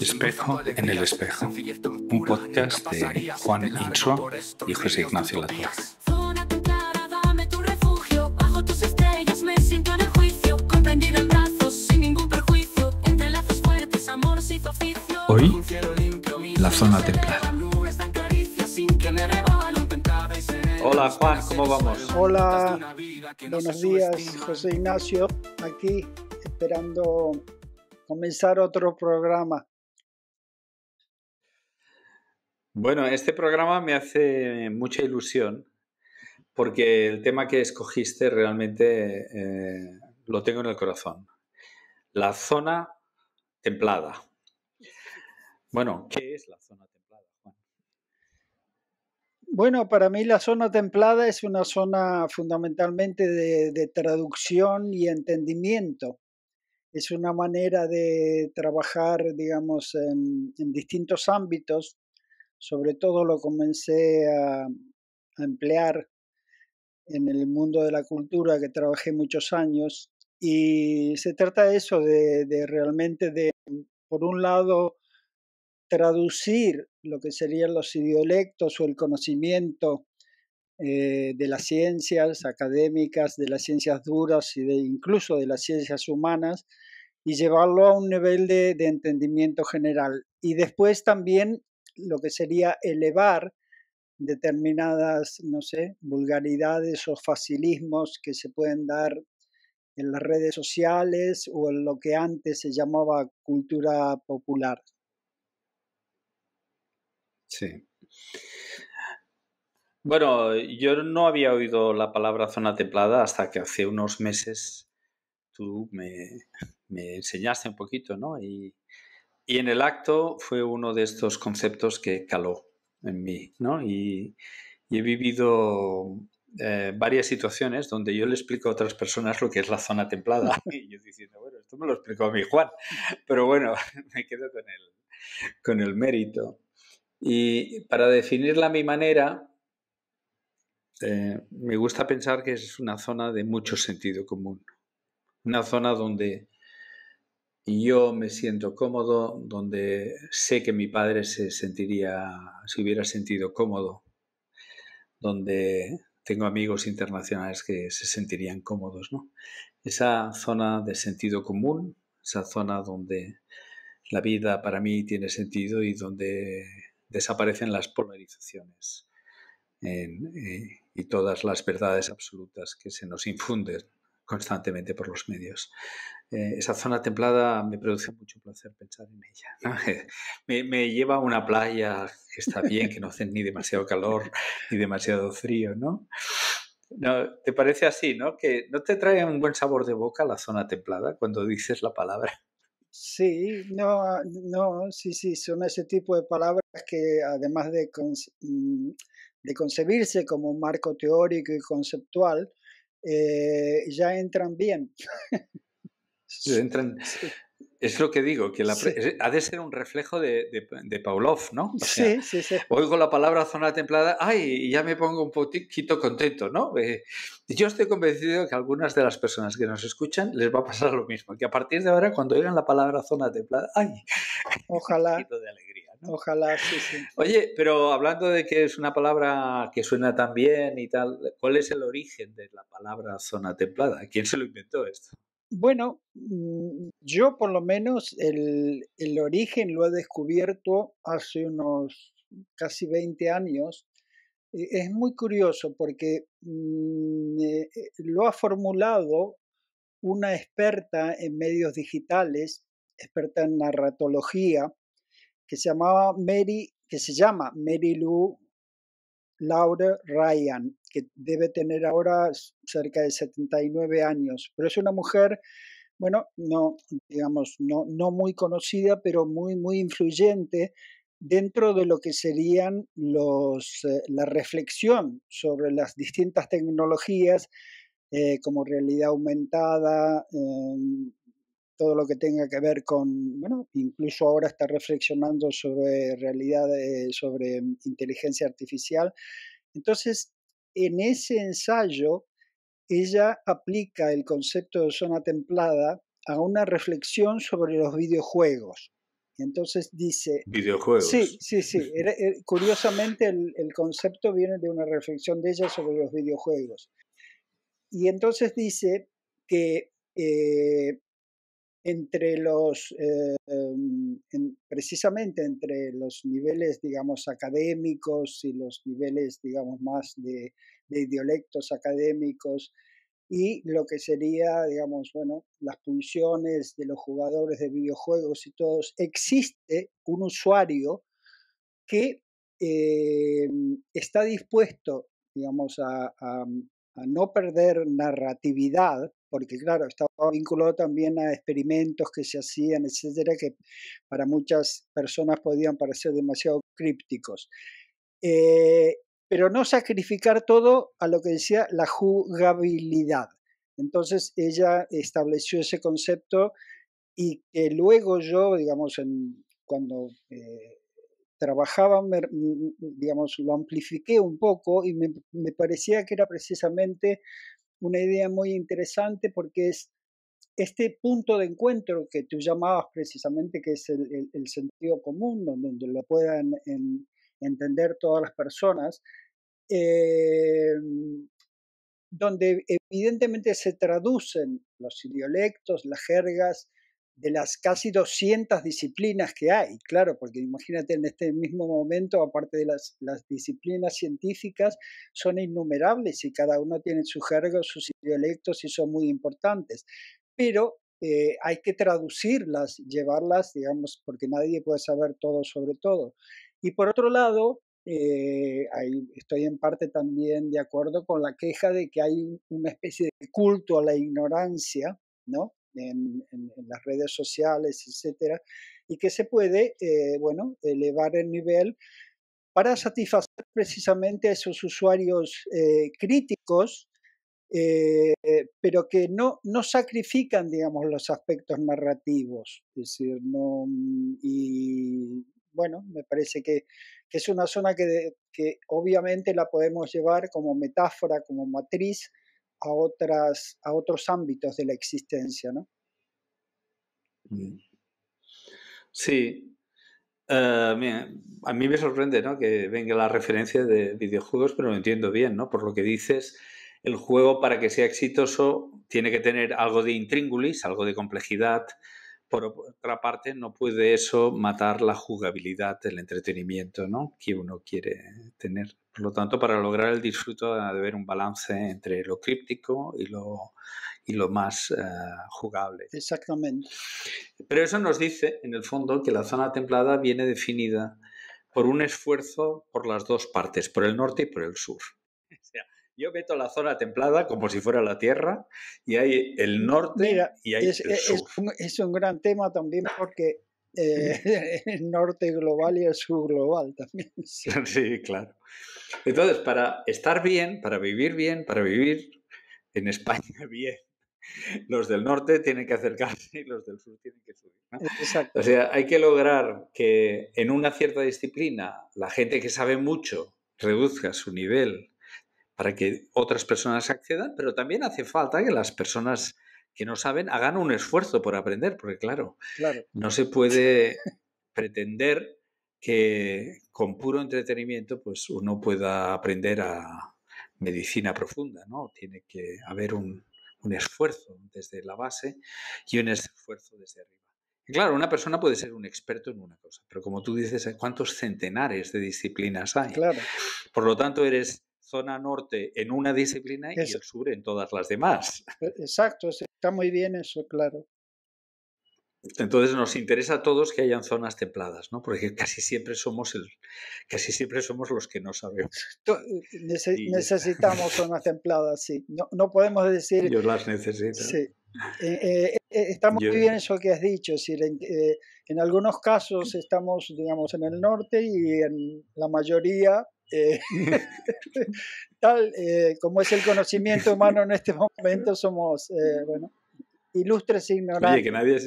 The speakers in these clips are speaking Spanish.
Espejo en el espejo, un podcast de este Juan Insua y José Ignacio Latour. Hoy, la zona templada. Hola Juan, ¿cómo vamos? Hola, buenos días José Ignacio, aquí esperando comenzar otro programa. Bueno, este programa me hace mucha ilusión porque el tema que escogiste realmente eh, lo tengo en el corazón. La zona templada. Bueno, ¿qué es la zona templada, Bueno, para mí la zona templada es una zona fundamentalmente de traducción y entendimiento es una manera de trabajar, digamos, en, distintos ámbitos. Sobre todo lo comencé a, emplear en el mundo de la cultura, que trabajé muchos años. Y se trata de eso, de, realmente, de, por un lado, traducir lo que serían los idiolectos o el conocimiento eh, de las ciencias académicas, de las ciencias duras y de incluso de las ciencias humanas y llevarlo a un nivel de, entendimiento general. Y después también lo que sería elevar determinadas, no sé, vulgaridades o facilismos que se pueden dar en las redes sociales o en lo que antes se llamaba cultura popular. Sí. Bueno, yo no había oído la palabra zona templada hasta que hace unos meses tú me, me enseñaste un poquito, ¿no? Y, en el acto fue uno de estos conceptos que caló en mí, ¿no? Y, he vivido eh, varias situaciones donde yo le explico a otras personas lo que es la zona templada. Y yo diciendo, bueno, esto me lo explicó a mí Juan, pero bueno, me quedo con el, mérito. Y para definirla a mi manera, eh, me gusta pensar que es una zona de mucho sentido común. Una zona donde y yo me siento cómodo donde sé que mi padre se sentiría, se hubiera sentido cómodo, donde tengo amigos internacionales que se sentirían cómodos, ¿no? Esa zona de sentido común, esa zona donde la vida para mí tiene sentido y donde desaparecen las polarizaciones eh, y todas las verdades absolutas que se nos infunden constantemente por los medios. Eh, esa zona templada me produce mucho placer pensar en ella. Me, lleva a una playa que está bien, que no hace ni demasiado calor ni demasiado frío, ¿no? ¿no? ¿Te parece así, no? Que no te trae un buen sabor de boca la zona templada cuando dices la palabra. Sí, no, no, sí, sí, son ese tipo de palabras que además de, mm, concebirse como un marco teórico y conceptual, eh, ya entran bien. Es lo que digo, que eh, ha de ser un reflejo de, de, Pavlov, ¿no? sí, sí, sí. Oigo la palabra zona templada, ¡ay! Y ya me pongo un poquito contento, ¿no? Eh, yo estoy convencido que a algunas de las personas que nos escuchan les va a pasar lo mismo, que a partir de ahora, cuando oigan la palabra zona templada, ¡ay! Ojalá. de alegría, Ojalá, sí, sí. Oye, pero hablando de que es una palabra que suena tan bien y tal, ¿cuál es el origen de la palabra zona templada? ¿Quién se lo inventó esto? Bueno, mm, yo por lo menos el, origen lo he descubierto hace unos casi 20 años. Eh, es muy curioso porque mm, eh, lo ha formulado una experta en medios digitales, experta en narratología, que se llamaba Mary, que se llama Mary Lou Laura Ryan, que debe tener ahora cerca de 79 años, pero es una mujer, bueno, no, digamos, no, no muy conocida, pero muy, muy influyente dentro de lo que serían los, eh, la reflexión sobre las distintas tecnologías eh, como realidad aumentada, em, todo lo que tenga que ver con, bueno, incluso ahora está reflexionando sobre realidad, eh, sobre mm, inteligencia artificial. Entonces, en ese ensayo, ella aplica el concepto de zona templada a una reflexión sobre los videojuegos. Entonces dice... Videojuegos. Sí, sí, sí. curiosamente el, concepto viene de una reflexión de ella sobre los videojuegos. Y entonces dice que eh, entre los, eh, em, precisamente entre los niveles, digamos, académicos y los niveles, digamos, más de, de dialectos académicos y lo que sería, digamos, bueno, las funciones de los jugadores de videojuegos y todos, existe un usuario que em, está dispuesto, digamos, a no perder narratividad, porque claro, estaba vinculado también a experimentos que se hacían, etcétera, que para muchas personas podían parecer demasiado crípticos. Eh, pero no sacrificar todo a lo que decía la jugabilidad. Entonces ella estableció ese concepto y que luego yo, digamos, cuando eh, trabajaba, mm, mm, digamos, lo amplifiqué un poco y me parecía que era precisamente una idea muy interesante porque es este punto de encuentro que tú llamabas precisamente, que es el, sentido común, donde, lo puedan entender todas las personas, eh, donde evidentemente se traducen los idiolectos, las jergas, de las casi 200 disciplinas que hay, claro, porque imagínate en este mismo momento, aparte de las, disciplinas científicas, son innumerables y cada uno tiene su jerga, sus dialectos y son muy importantes. Pero eh, hay que traducirlas, llevarlas, digamos, porque nadie puede saber todo sobre todo. Y por otro lado, eh, ahí estoy en parte también de acuerdo con la queja de que hay una especie de culto a la ignorancia, ¿no? en, las redes sociales, etcétera, y que se puede, eh, bueno, elevar el nivel para satisfacer precisamente a esos usuarios eh, críticos, eh, pero que no, sacrifican, digamos, los aspectos narrativos. Es decir, no, mm, y bueno, me parece que, es una zona que, que obviamente la podemos llevar como metáfora, como matriz a, otras, a otros ámbitos de la existencia, ¿no? Mm. Sí. Eh, a mí me sorprende ¿no? que venga la referencia de videojuegos, pero lo entiendo bien, ¿no? Por lo que dices, el juego para que sea exitoso tiene que tener algo de intríngulis, algo de complejidad, por otra parte, no puede eso matar la jugabilidad del entretenimiento ¿no? que uno quiere tener. Por lo tanto, para lograr el disfrute debe haber un balance entre lo críptico y lo, lo más eh, jugable. Exactamente. Pero eso nos dice, en el fondo, que la zona templada viene definida por un esfuerzo por las dos partes, por el norte y por el sur. Yo meto la zona templada como si fuera la Tierra y hay el norte y hay es, el sur. Es un, gran tema también porque eh, el norte global y el sur global también. Sí. claro. Entonces, para estar bien, para vivir bien, para vivir en España bien, los del norte tienen que acercarse y los del sur tienen que subir. Exacto. O sea, hay que lograr que en una cierta disciplina la gente que sabe mucho reduzca su nivel para que otras personas accedan, pero también hace falta que las personas que no saben hagan un esfuerzo por aprender, porque claro, no se puede pretender que con puro entretenimiento pues uno pueda aprender a medicina profunda, ¿no? Tiene que haber un, esfuerzo desde la base y un esfuerzo desde arriba. claro, una persona puede ser un experto en una cosa, pero como tú dices, ¿cuántos centenares de disciplinas hay? Claro. Por lo tanto, eres zona norte en una disciplina y el sur en todas las demás. E, exacto, está muy bien eso, claro. Entonces nos interesa a todos que hayan zonas templadas, ¿no? Porque casi siempre somos el, casi siempre somos los que no sabemos. Eh, necesitamos zonas templadas, sí. No, no podemos decir. Eh, eh, Yo las necesito. muy bien eso que has dicho. Es decir, en algunos casos estamos, digamos, en el norte y en la mayoría eh, tal eh, como es el conocimiento humano en este momento, somos, eh, bueno, ilustres e ignorantes. que nadie,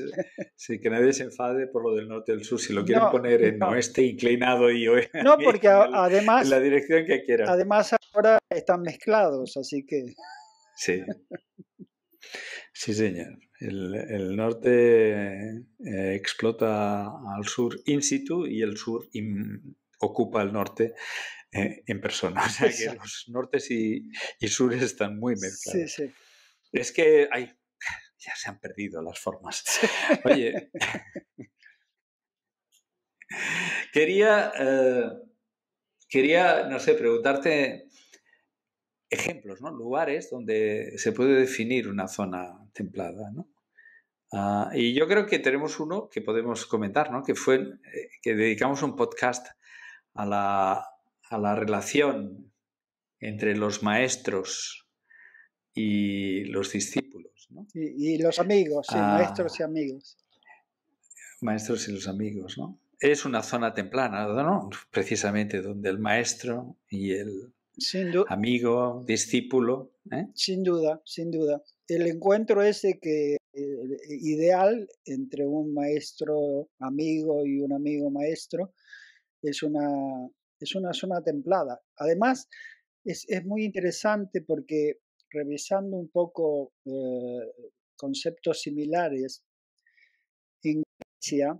que nadie se enfade por lo del norte y del sur, si lo quieren poner en oeste inclinado y oeste. No, porque en además. la dirección que quieran. Además, ahora están mezclados, así que. Sí. Sí, señor. El, norte explota al sur in situ y el sur ocupa el norte eh, en persona. O sea que los nortes y, y sures están muy mezclados. Sí, sí. Es que hay, ya se han perdido las formas. Oye, quería, eh, quería, no sé, preguntarte ejemplos, ¿no? Lugares donde se puede definir una zona templada, ¿no? Ah, y yo creo que tenemos uno que podemos comentar, ¿no? Que fue eh, que dedicamos un podcast a la, a la relación entre los maestros y los discípulos. Y, los amigos, ah. maestros y amigos. Maestros y los amigos, ¿no? Es una zona templana, ¿no? Precisamente donde el maestro y el amigo, discípulo. ¿eh? Sin duda, sin duda. El encuentro ese que eh, ideal entre un maestro amigo y un amigo maestro es una es una zona templada. Además, es, es muy interesante porque revisando un poco eh, conceptos similares, en Grecia,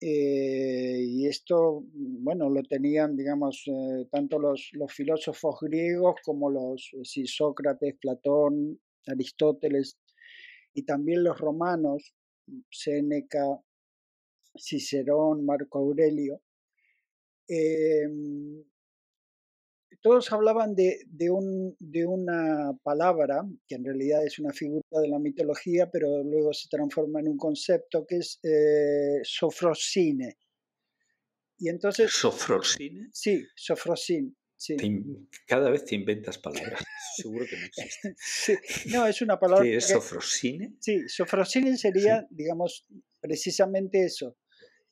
eh, y esto, mm, bueno, lo tenían, digamos, eh, tanto los, los, filósofos griegos como los si Sócrates, Platón, Aristóteles, y también los romanos, Séneca, Cicerón, Marco Aurelio, Em, todos hablaban de, un, de, una palabra, que en realidad es una figura de la mitología, pero luego se transforma en un concepto, que es eh, sofrosine. Y entonces... ¿Sofrosine? Sí, sofrosine. Cada vez te inventas palabras, seguro que no es una palabra... ¿Qué es sofrosine? sí, sofrosine sería, digamos, precisamente eso.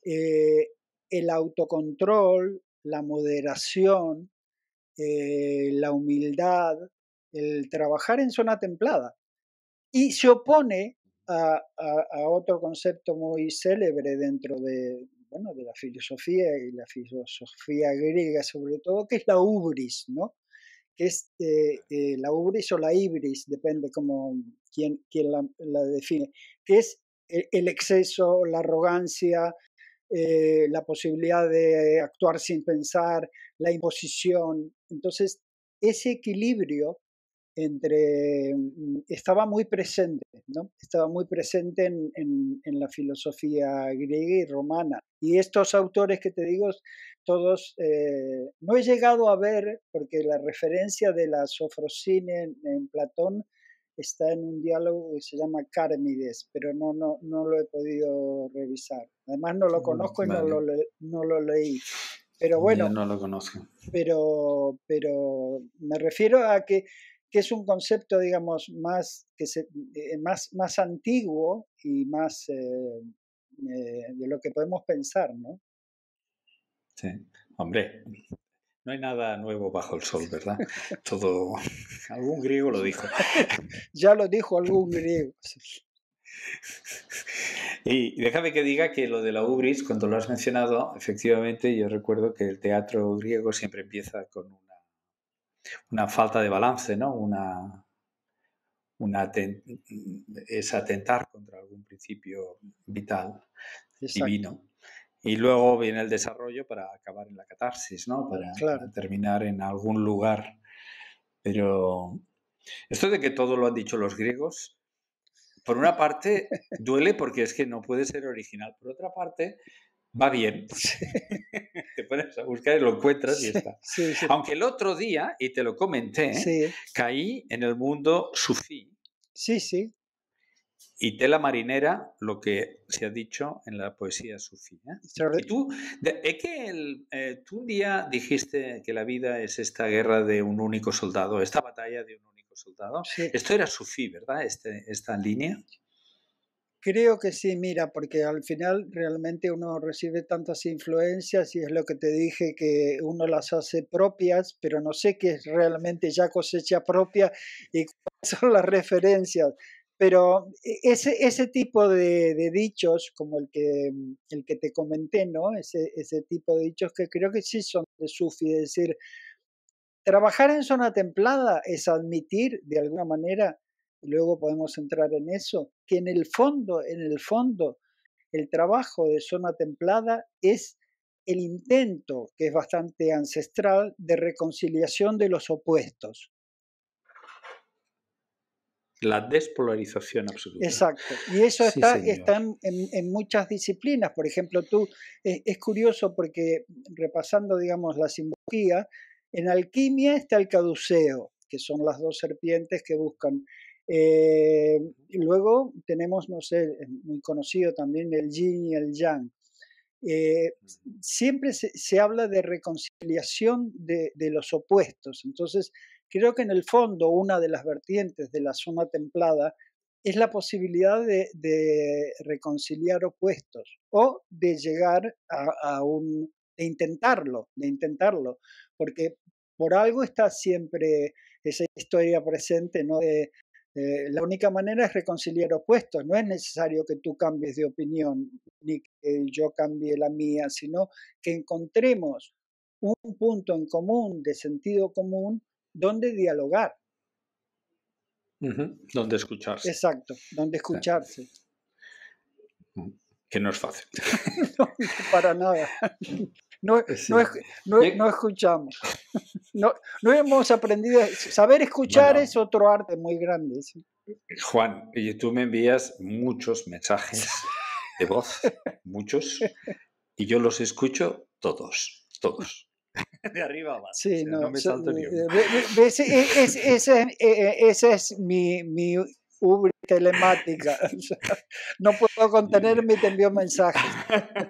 Eh, el autocontrol, la moderación, eh, la humildad, el trabajar en zona templada. Y se opone a, otro concepto muy célebre dentro de, la filosofía y la filosofía griega sobre todo, que es la ubris, ¿no? Que es eh, eh, la ubris o la ibris, depende como quién, la, define, que es el exceso, la arrogancia, eh, la posibilidad de actuar sin pensar, la imposición. Entonces, ese equilibrio entre mm, estaba muy presente, Estaba muy presente en, la filosofía griega y romana. Y estos autores que te digo, todos, eh, no he llegado a ver, porque la referencia de la sofrosine en Platón está en un diálogo que se llama Cármides, pero no, no, no lo he podido revisar. Además no lo mm, conozco y no lo, no lo leí. Pero bueno, no lo conozco. Pero, pero me refiero a que, que es un concepto, digamos, más, que se, eh, más, más antiguo y más eh, eh, de lo que podemos pensar, ¿no? Sí, hombre, no hay nada nuevo bajo el sol, ¿verdad? Todo. Algún griego lo dijo. ya lo dijo algún griego. Y déjame que diga que lo de la Ubris, cuando lo has mencionado, efectivamente yo recuerdo que el teatro griego siempre empieza con una, falta de balance, ¿no? Una, es atentar contra algún principio vital, divino. Y luego viene el desarrollo para acabar en la catarsis, ¿no? Para, terminar en algún lugar. Pero esto de que todo lo han dicho los griegos, por una parte duele porque es que no puede ser original. Por otra parte, va bien. te pones a buscar y lo encuentras y está. Aunque el otro día, y te lo comenté, caí en el mundo sufí. Sí, sí y tela marinera lo que se ha dicho en la poesía sufí. ¿eh? Y tú, es que eh, tú un día dijiste que la vida es esta guerra de un único soldado, esta batalla de un único soldado. Esto era sufí, ¿verdad? Este, esta línea. Creo que sí, mira, porque al final realmente uno recibe tantas influencias y es lo que te dije que uno las hace propias, pero no sé qué es realmente ya cosecha propia y cuáles son las referencias. Pero e, ese, tipo de, dichos, como el que, mm, el que te comenté, ¿no? Ese, tipo de dichos que creo que sí son de Sufi, es decir, trabajar en zona templada es admitir de alguna manera, y luego podemos entrar en eso, que en el fondo, en el fondo, el trabajo de zona templada es el intento, que es bastante ancestral, de reconciliación de los opuestos. La despolarización absoluta. Exacto. Y eso está, en, muchas disciplinas. Por ejemplo, tú, es, curioso porque repasando, digamos, la simbología, en alquimia está el caduceo, que son las dos serpientes que buscan. Eh, y luego tenemos, no sé, muy conocido también el yin y el yang. Eh, mm. siempre se, habla de reconciliación de, de, los opuestos. Entonces, Creo que en el fondo una de las vertientes de la suma templada es la posibilidad de, reconciliar opuestos o de llegar a, un, de intentarlo, de intentarlo, porque por algo está siempre esa historia presente, ¿no? Eh, la única manera es reconciliar opuestos, no es necesario que tú cambies de opinión ni que yo cambie la mía, sino que encontremos un punto en común de sentido común dónde dialogar. ¿Dónde escucharse. Exacto, ¿dónde escucharse. Que no es fácil. para nada. No, no, no, escuchamos. No, hemos aprendido. Saber escuchar es otro arte muy grande. Juan, y tú me envías muchos mensajes de voz, muchos, y yo los escucho todos, todos. de arriba abajo. Sí, no, me salto ni uno. Esa es, mi, mi ubre telemática. No puedo contenerme y te envío mensajes.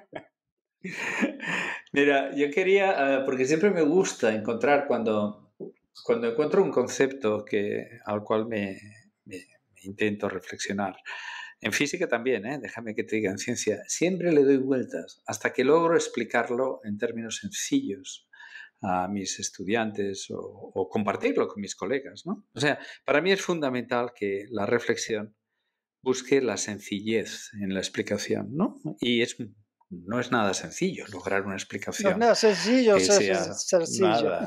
Mira, yo quería, ah, porque siempre me gusta encontrar cuando, cuando encuentro un concepto que, al cual me, intento reflexionar. En física también, ¿eh? déjame que te diga, en ciencia, siempre le doy vueltas hasta que logro explicarlo en términos sencillos a mis estudiantes o, compartirlo con mis colegas. ¿no? O sea, para mí es fundamental que la reflexión busque la sencillez en la explicación, ¿no? Y es, no es nada sencillo lograr una explicación. No es nada sencillo, que sencillo.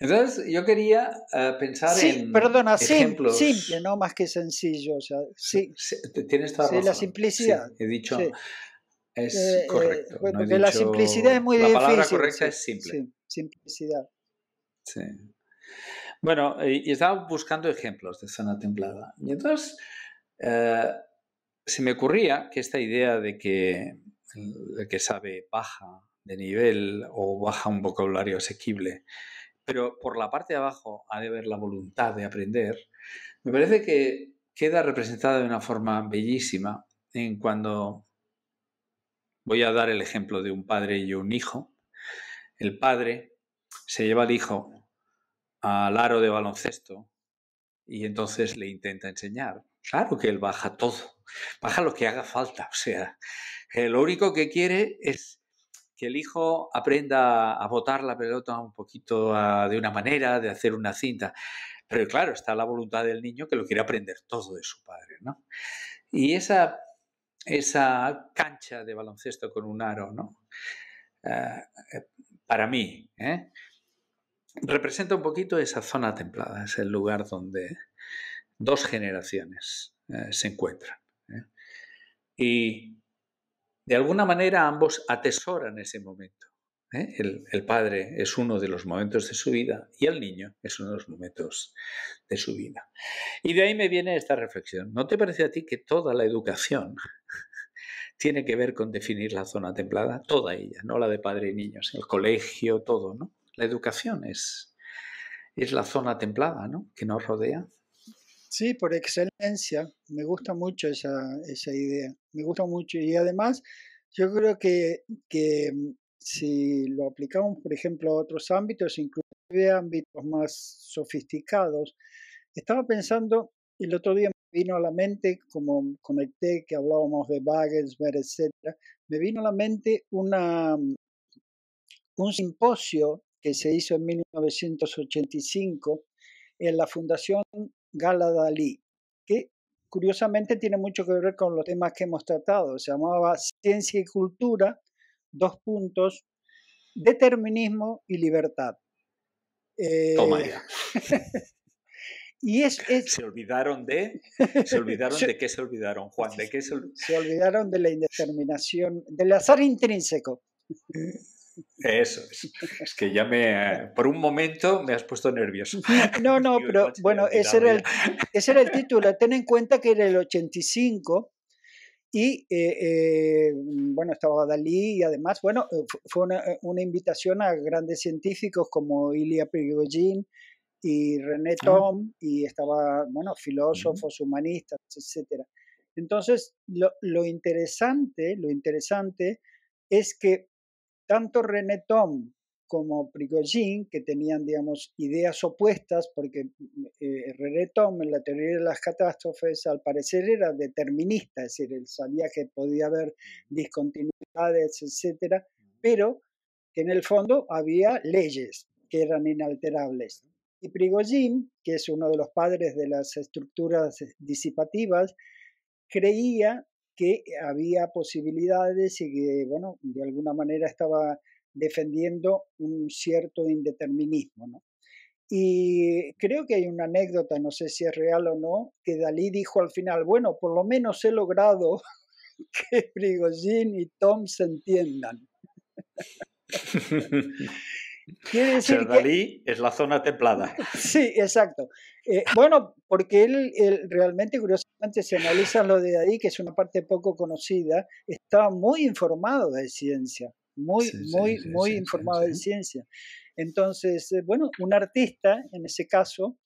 Entonces, yo quería eh, pensar sí, en. Perdona, ejemplos... simple, no más que sencillo. O sea, sí. Tienes toda la la simplicidad. he dicho es eh, eh, correcto. la simplicidad es muy difícil. La palabra correcta es simple. simplicidad. Bueno, eh, y estaba buscando ejemplos de zona templada. Y entonces se me ocurría que esta idea de que el que sabe baja de nivel o baja un vocabulario asequible, pero por la parte de abajo ha de haber la voluntad de aprender, me parece que queda representada de una forma bellísima en cuando Voy a dar el ejemplo de un padre y un hijo. El padre se lleva al hijo al aro de baloncesto y entonces le intenta enseñar. Claro que él baja todo, baja lo que haga falta. O sea, eh, lo único que quiere es que el hijo aprenda a botar la pelota un poquito ah, de una manera, de hacer una cinta. Pero claro, está la voluntad del niño que lo quiere aprender todo de su padre, Y esa esa cancha de baloncesto con un aro, ah, eh, para mí, ¿eh? representa un poquito esa zona templada, es el lugar donde dos generaciones eh, se encuentran. Y de alguna manera ambos atesoran ese momento. el, padre es uno de los momentos de su vida y el niño es uno de los momentos de su vida. Y de ahí me viene esta reflexión. ¿No te parece a ti que toda la educación tiene que ver con definir la zona templada, toda ella, no la de padre y niños, el colegio, todo, ¿no? La educación es, es la zona templada, ¿no? Que nos rodea. Sí, por excelencia. Me gusta mucho esa, idea. Me gusta mucho. Y además, yo creo que, que mm, si lo aplicamos, por ejemplo, a otros ámbitos, inclusive ámbitos más sofisticados, estaba pensando y el otro día me vino a la mente, como conecté que hablábamos de Wagensberg, etc., me vino a la mente una, mm, un simposio que se hizo en 1985 en la Fundación Gala Dalí, que curiosamente tiene mucho que ver con los temas que hemos tratado. Se llamaba Ciencia y Cultura, dos puntos, determinismo y libertad. Toma eh, Se olvidaron de... de qué se olvidaron, Juan. ¿De qué se... olvidaron de la indeterminación, del azar intrínseco. Eso, es, es que ya me... Por un momento me has puesto nervioso. No, no, pero bueno, ese era, el, era el título. Ten en cuenta que era el 85 y eh, eh, bueno, estaba Dalí y además, bueno, eh, fue una, invitación a grandes científicos como Ilya Prigogine, y René ah. Tom, y estaba, bueno, filósofos, humanistas, etcétera. Entonces, lo, lo, interesante, lo interesante es que tanto René Tom como Prigogine, que tenían, digamos, ideas opuestas, porque eh, René Tom en la teoría de las catástrofes al parecer era determinista, es decir, él sabía que podía haber discontinuidades, etcétera, pero que en el fondo había leyes que eran inalterables. Y Prigogine, que es uno de los padres de las estructuras disipativas, creía que había posibilidades y que, bueno, de alguna manera estaba defendiendo un cierto indeterminismo, Y creo que hay una anécdota, no sé si es real o no, que Dalí dijo al final, bueno, por lo menos he logrado que Prigogine y Tom se entiendan. Quiere decir es la zona templada. Sí, exacto. Eh, bueno, porque él, realmente, curiosamente, se analiza lo de ahí, que es una parte poco conocida, estaba muy informado de ciencia, muy, muy, muy informado de ciencia. Entonces, eh, bueno, un artista en ese caso,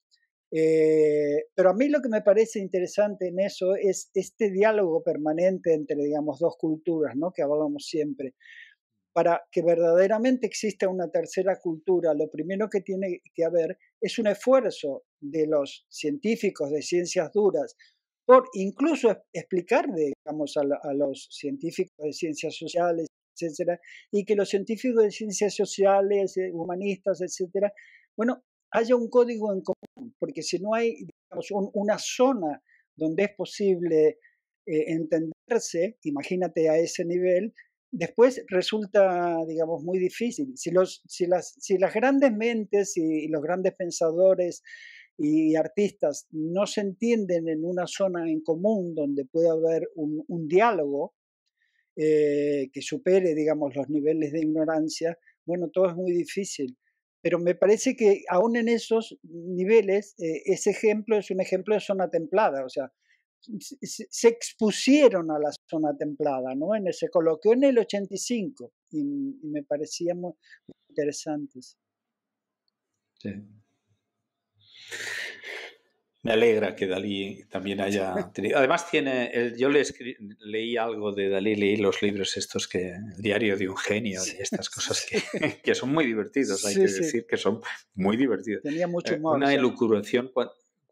eh, pero a mí lo que me parece interesante en eso es este diálogo permanente entre, digamos, dos culturas, ¿no? Que hablábamos siempre para que verdaderamente exista una tercera cultura, lo primero que tiene que haber es un esfuerzo de los científicos de ciencias duras por incluso explicar, digamos, a, los científicos de ciencias sociales, etc., y que los científicos de ciencias sociales, eh, humanistas, etcétera, bueno, haya un código en común, porque si no hay, una zona donde es posible eh, entenderse, imagínate a ese nivel, después resulta, digamos, muy difícil. Si, las, grandes mentes y, los grandes pensadores y artistas no se entienden en una zona en común donde pueda haber un, diálogo eh, que supere, digamos, los niveles de ignorancia, bueno, todo es muy difícil. Pero me parece que aún en esos niveles, eh, ese ejemplo es un ejemplo de zona templada, o sea, se, expusieron a la zona templada, ¿no? En ese en el 85 y, me parecían muy interesantes. Me alegra que Dalí también haya Además, tiene. yo le leí algo de Dalí, leí los libros estos que. El diario de un genio y estas cosas que, son muy divertidos, hay que decir que son muy divertidos. Tenía mucho eh, más Una elucubración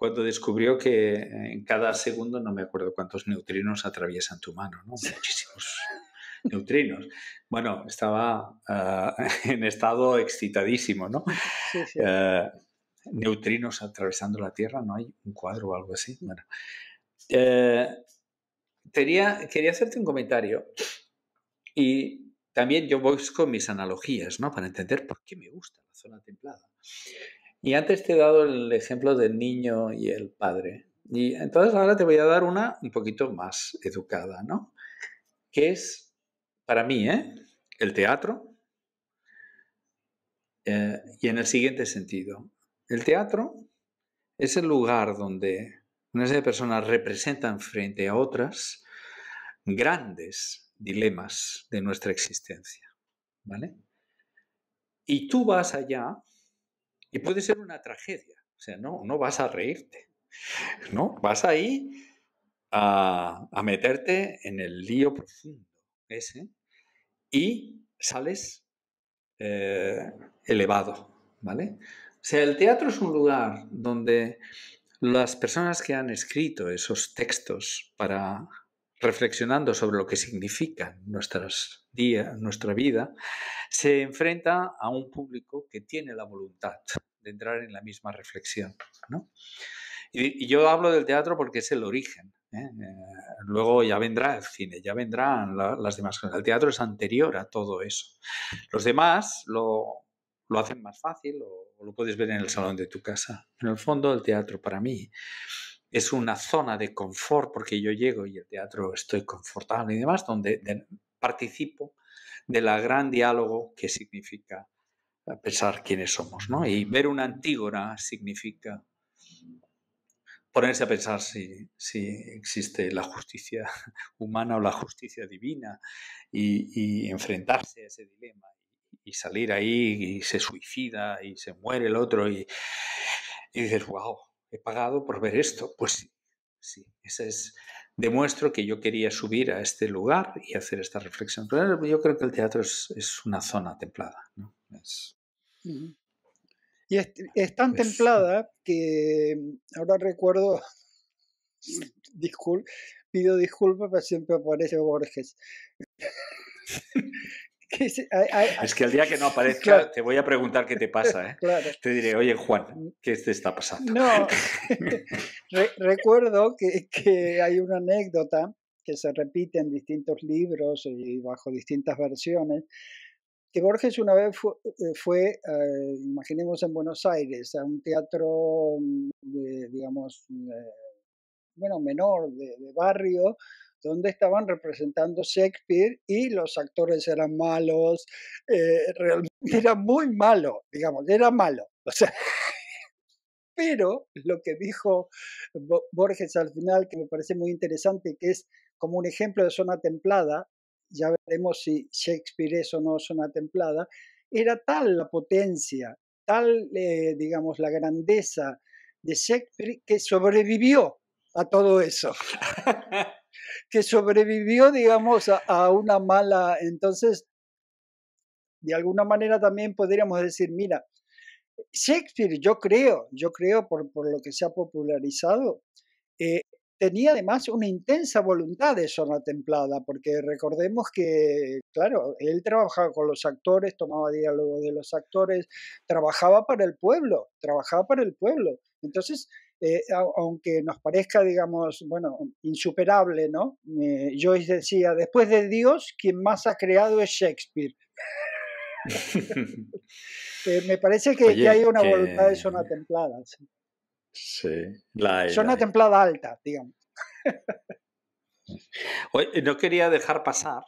cuando descubrió que eh, en cada segundo no me acuerdo cuántos neutrinos atraviesan tu mano, ¿no? Muchísimos neutrinos. Bueno, estaba eh, en estado excitadísimo, ¿no? Eh, neutrinos atravesando la Tierra, ¿no hay un cuadro o algo así? Bueno. quería, quería hacerte un comentario y también yo busco mis analogías, ¿no? Para entender por qué me gusta la zona templada. Y antes te he dado el ejemplo del niño y el padre. Y entonces ahora te voy a dar una un poquito más educada, ¿no? Que es, para mí, ¿eh? el teatro. Eh, y en el siguiente sentido, el teatro es el lugar donde una serie de personas representan frente a otras grandes dilemas de nuestra existencia, ¿vale? Y tú vas allá y puede ser una tragedia. O sea, no, no vas a reírte. ¿No? Vas ahí a, a meterte en el lío profundo ese y sales eh, elevado, ¿vale? O sea, el teatro es un lugar donde las personas que han escrito esos textos para reflexionando sobre lo que significa nuestras día, nuestra vida, se enfrenta a un público que tiene la voluntad de entrar en la misma reflexión. Y, yo hablo del teatro porque es el origen. ¿eh? Eh, luego ya vendrá el cine, ya vendrán las demás cosas. El teatro es anterior a todo eso. Los demás lo, hacen más fácil o lo puedes ver en el salón de tu casa. En el fondo, el teatro para mí es una zona de confort, porque yo llego y el teatro estoy confortable y demás, donde participo de la gran diálogo que significa eh, pensar quiénes somos, ¿no? Y ver una antígona significa ponerse a pensar si, existe la justicia humana o la justicia divina y, enfrentarse a ese dilema y salir ahí y se suicida y se muere el otro y, y dices, wow, he pagado por ver esto. Pues sí, sí, ese es, demuestro que yo quería subir a este lugar y hacer esta reflexión. yo creo que el teatro es, una zona templada. y es, tan pues templada que mm, ahora recuerdo, pido disculpas, pero siempre aparece Borges. es que el día que no aparezca, te voy a preguntar qué te pasa. ¿eh? Te diré, oye Juan, mm. ¿qué te está pasando? No, recuerdo que, hay una anécdota que se repite en distintos libros y bajo distintas versiones, que Borges una vez fue, eh, eh, imaginemos en Buenos Aires, a un teatro, mm, de, digamos, eh, bueno, menor, de barrio, donde estaban representando Shakespeare y los actores eran malos, eh, realmente era muy malo, digamos, era malo. O sea, pero lo que dijo Borges al final, que me parece muy interesante, que es como un ejemplo de zona templada, ya veremos si Shakespeare es o no zona templada, era tal la potencia, tal, eh, digamos, la grandeza de Shakespeare que sobrevivió a todo eso. que sobrevivió, digamos, a, una mala. Entonces, de alguna manera también podríamos decir, mira, Shakespeare, yo creo, yo creo por, por lo que se ha popularizado, eh, tenía además una intensa voluntad de zona templada, porque recordemos que, claro, él trabajaba con los actores, tomaba diálogo de los actores, trabajaba para el pueblo, trabajaba para el pueblo. Entonces, eh, aunque nos parezca, digamos, bueno, insuperable, ¿no? Joyce eh, decía, después de Dios, quien más ha creado es Shakespeare. Eh, me parece que, hay una voluntad de zona templada. Sí, Zona templada alta, digamos. no quería dejar pasar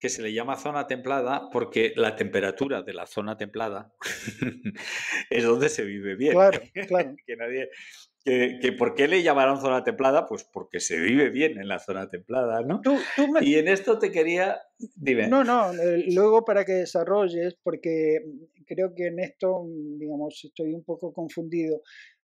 que se le llama zona templada porque la temperatura de la zona templada es donde se vive bien. Claro, claro. que nadie, que, por qué le llamaron zona templada, pues porque se vive bien en la zona templada, ¿no? Tú, tú Y en esto te quería, No, no, eh, luego para que desarrolles, porque creo que en esto, digamos, estoy un poco confundido,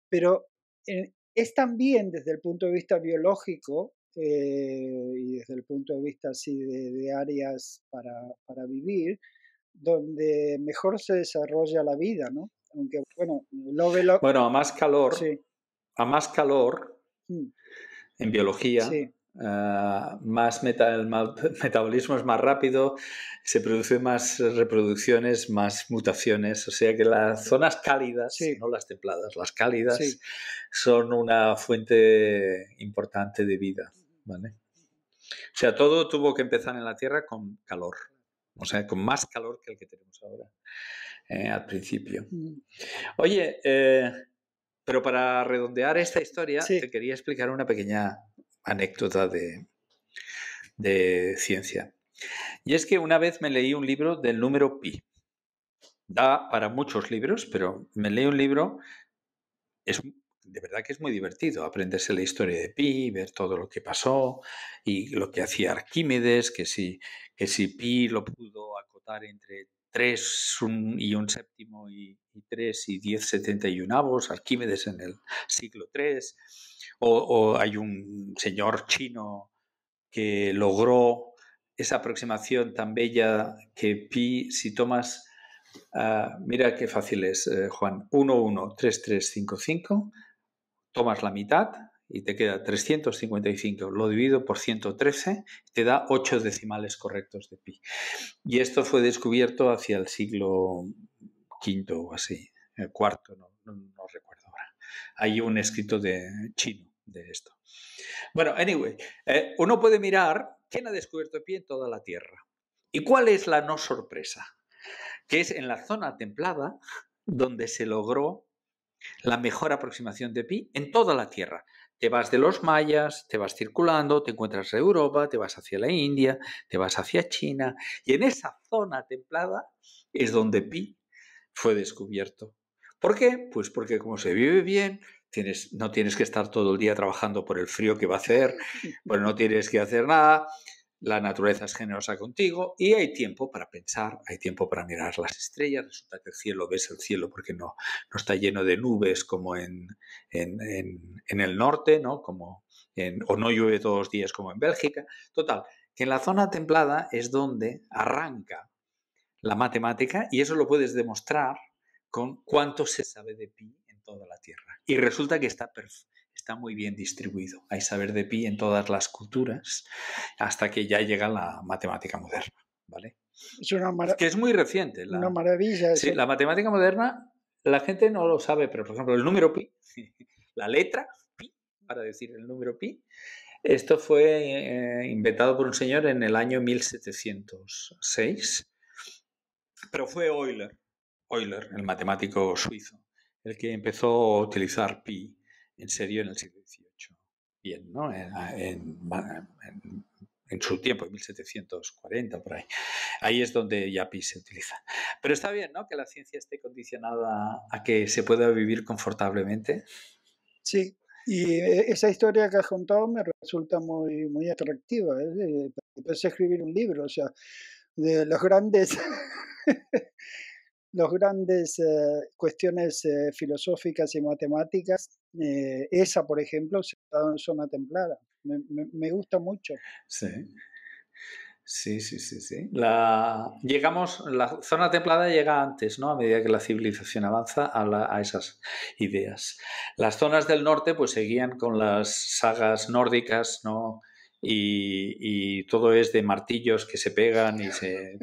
pero eh, es también desde el punto de vista biológico eh, y desde el punto de vista así de, áreas para, para, vivir, donde mejor se desarrolla la vida, ¿no? Aunque, bueno, a más calor, a más calor, mm. en biología, ah, más el metabolismo es más rápido, se producen más reproducciones, más mutaciones. O sea que las zonas cálidas, no las templadas, las cálidas son una fuente importante de vida. ¿vale? O sea, todo tuvo que empezar en la Tierra con calor, o sea, con más calor que el que tenemos ahora eh, al principio. Mm. Oye, eh, pero para redondear esta historia, te quería explicar una pequeña anécdota de, ciencia. Y es que una vez me leí un libro del número pi. Da para muchos libros, pero me leí un libro, es de verdad que es muy divertido aprenderse la historia de Pi, ver todo lo que pasó y lo que hacía Arquímedes, que si, que Pi lo pudo acotar entre 3 y 1 séptimo y, 3 y 10 71 avos, Arquímedes en el siglo 3, o, hay un señor chino que logró esa aproximación tan bella que Pi, si tomas ah, mira qué fácil es, eh, Juan. 1, 1, 3, 3, 5, 5 tomas la mitad y te queda 355, lo divido por 113, te da 8 decimales correctos de pi. Y esto fue descubierto hacia el siglo V o así, el cuarto, no, recuerdo ahora. Hay un escrito de chino de esto. Bueno, anyway, eh, uno puede mirar quién ha descubierto pi en toda la Tierra. ¿Y cuál es la no sorpresa? Que es en la zona templada donde se logró la mejor aproximación de pi en toda la Tierra. Te vas de los mayas, te vas circulando, te encuentras a Europa, te vas hacia la India, te vas hacia China, y en esa zona templada es donde pi fue descubierto. ¿Por qué? Pues porque como se vive bien, tienes, no tienes que estar todo el día trabajando por el frío que va a hacer, bueno, pues no tienes que hacer nada, la naturaleza es generosa contigo y hay tiempo para pensar, hay tiempo para mirar las estrellas, resulta que el cielo, ves el cielo porque no, no está lleno de nubes como en, en, el norte, ¿no? Como o no llueve todos los días como en Bélgica. Total, que en la zona templada es donde arranca la matemática y eso lo puedes demostrar con cuánto se sabe de pi en toda la Tierra. Y resulta que está perfecto está muy bien distribuido. Hay saber de pi en todas las culturas hasta que ya llega la matemática moderna, ¿vale? Es una Que es muy reciente. La... Una maravilla. Sí, la matemática moderna, la gente no lo sabe, pero por ejemplo el número pi, la letra pi, para decir el número pi, esto fue eh, inventado por un señor en el año 1706, pero fue Euler, Euler, el matemático suizo, el que empezó a utilizar pi en serio en el siglo XVIII. Bien, ¿no? Ah, en, su tiempo, en 1740, por ahí. Ahí es donde yapi se utiliza. Pero está bien, ¿no? Que la ciencia esté condicionada a que se pueda vivir confortablemente. Sí, y eh, esa historia que has contado me resulta muy, muy atractiva. ¿eh? Empecé escribir un libro, o sea, de los grandes, los grandes eh, cuestiones eh, filosóficas y matemáticas eh, esa, por ejemplo, se ha estado en zona templada. Me, gusta mucho. Sí. Sí, sí, sí, sí. La... Llegamos, la zona templada llega antes, ¿no? A medida que la civilización avanza a, a, esas ideas. Las zonas del norte, pues seguían con las sagas nórdicas, ¿no? y, todo es de martillos que se pegan y se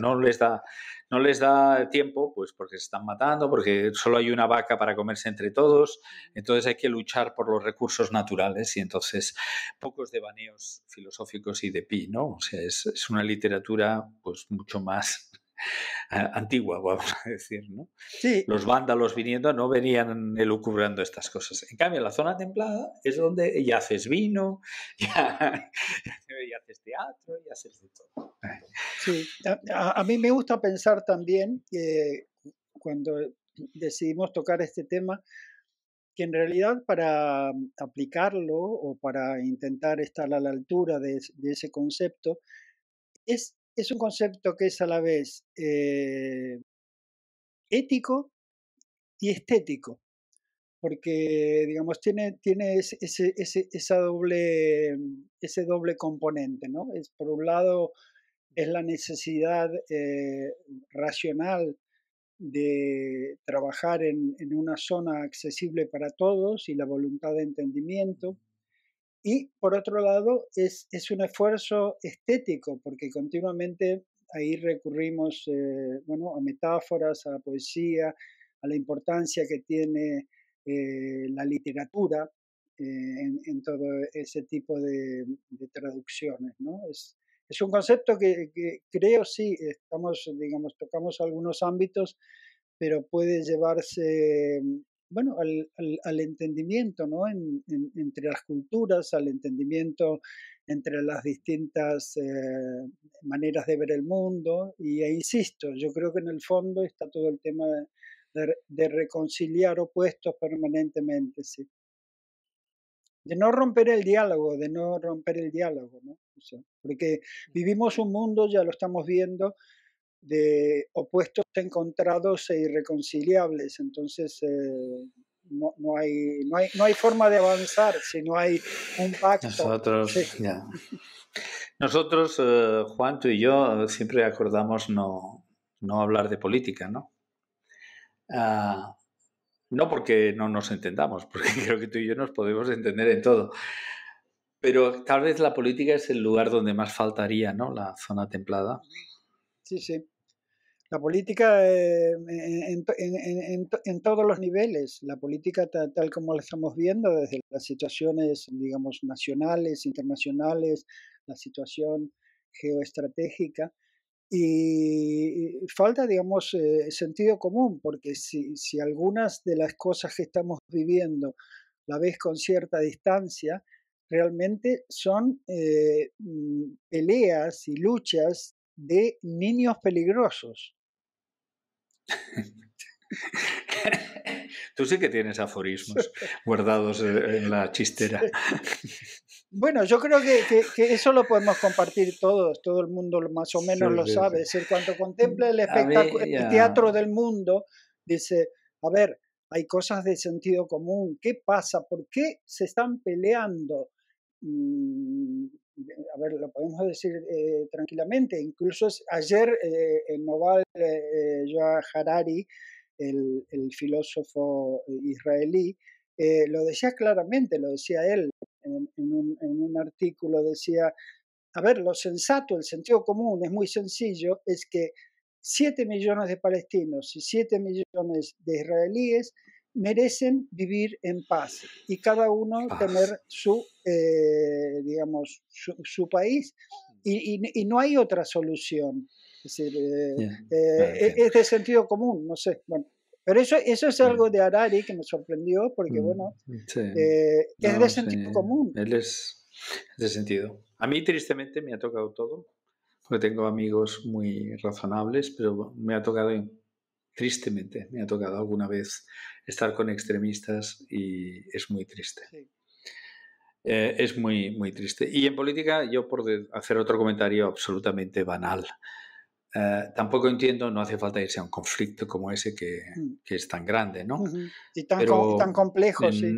no, les da no les da tiempo pues porque se están matando porque solo hay una vaca para comerse entre todos entonces hay que luchar por los recursos naturales y entonces pocos devaneos filosóficos y de pi no o sea es una literatura pues mucho más antigua, vamos a decir, ¿no? Sí. Los vándalos viniendo no venían elucubrando estas cosas. En cambio, la zona templada es donde ya haces vino, ya, haces teatro, ya haces de todo. Sí, a, mí me gusta pensar también que cuando decidimos tocar este tema, que en realidad para aplicarlo o para intentar estar a la altura de, de ese concepto, es es un concepto que es a la vez eh, ético y estético, porque digamos, tiene, tiene ese, esa doble, mm, ese doble componente, ¿no? Es, por un lado, es la necesidad eh, racional de trabajar en, una zona accesible para todos y la voluntad de entendimiento y por otro lado, es, un esfuerzo estético, porque continuamente ahí recurrimos eh, bueno, a metáforas, a poesía, a la importancia que tiene eh, la literatura eh, en, todo ese tipo de, traducciones. Es, un concepto que, que, creo sí, estamos, digamos, tocamos algunos ámbitos, pero puede llevarse bueno, al, al, entendimiento ¿no? entre las culturas, al entendimiento entre las distintas eh, maneras de ver el mundo. Y e insisto, yo creo que en el fondo está todo el tema de, reconciliar opuestos permanentemente, sí. De no romper el diálogo, de no romper el diálogo, ¿no? porque vivimos un mundo, ya lo estamos viendo, de opuestos encontrados e irreconciliables. Entonces, eh, no, hay, no, hay, no hay forma de avanzar si no hay un pacto. Nosotros, eh, Juan, tú y yo, eh, siempre acordamos no, no hablar de política, ¿no? Ah, no porque no nos entendamos, porque creo que tú y yo nos podemos entender en todo. Pero tal vez la política es el lugar donde más faltaría, ¿no? La zona templada. Sí, sí. La política eh, en, todos los niveles, la política tal, como la estamos viendo, desde las situaciones, digamos, nacionales, internacionales, la situación geoestratégica, y falta, digamos, eh, sentido común, porque si, algunas de las cosas que estamos viviendo la ves con cierta distancia, realmente son eh, mm, peleas y luchas de niños peligrosos, Tú sí que tienes aforismos guardados en la chistera. Bueno, yo creo que, eso lo podemos compartir todos, todo el mundo más o menos lo sabe. Es decir, cuando contempla el espectáculo, el teatro del mundo, dice, a ver, hay cosas de sentido común, ¿qué pasa? ¿Por qué se están peleando? Mm, a ver, lo podemos decir eh, tranquilamente, incluso ayer eh, en Noval, eh, Harari, el, filósofo israelí, lo decía claramente, lo decía él en, un, artículo, decía, a ver, lo sensato, el sentido común es muy sencillo, es que siete millones de palestinos y siete millones de israelíes merecen vivir en paz y cada uno tener su, eh, digamos, su, país y, y, no hay otra solución. Es decir, eh, eh, e, es de sentido común, no sé. Bueno, pero eso, eso es algo de Harari que me sorprendió porque, mm, bueno, es de sentido común. Él es de sentido. A mí, tristemente, me ha tocado todo, porque tengo amigos muy razonables, pero me ha tocado en tristemente me ha tocado alguna vez estar con extremistas y es muy triste. Eh, es muy, muy triste. Y en política, yo por hacer otro comentario absolutamente banal, eh, tampoco entiendo, no hace falta irse a un conflicto como ese que, mm. es tan grande, ¿no? Eh, y tan, complejo, sí.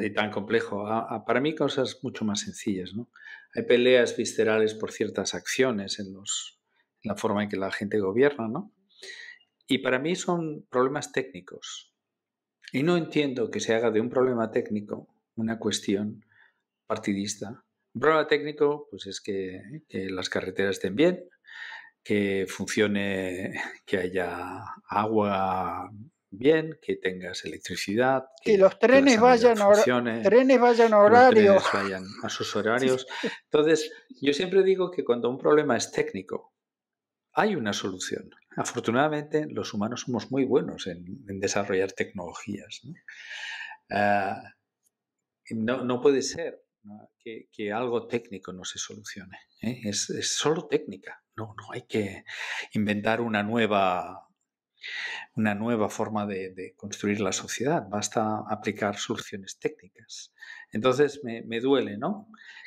y tan complejo. para mí cosas mucho más sencillas, ¿no? Hay peleas viscerales por ciertas acciones en, los, en la forma en que la gente gobierna, ¿no? Y para mí son problemas técnicos. Y no entiendo que se haga de un problema técnico una cuestión partidista. Un problema técnico, pues es que, las carreteras estén bien, que funcione, que haya agua bien, que tengas electricidad, que, los trenes vayan, a horario, trenes vayan a sus horarios. Entonces, yo siempre digo que cuando un problema es técnico hay una solución. Afortunadamente, los humanos somos muy buenos en, desarrollar tecnologías. ¿no? Ah, puede ser Que, algo técnico no se solucione. ¿eh? Es, solo técnica. No, no hay que inventar una nueva, una nueva forma de, construir la sociedad. Basta aplicar soluciones técnicas. Entonces me, duele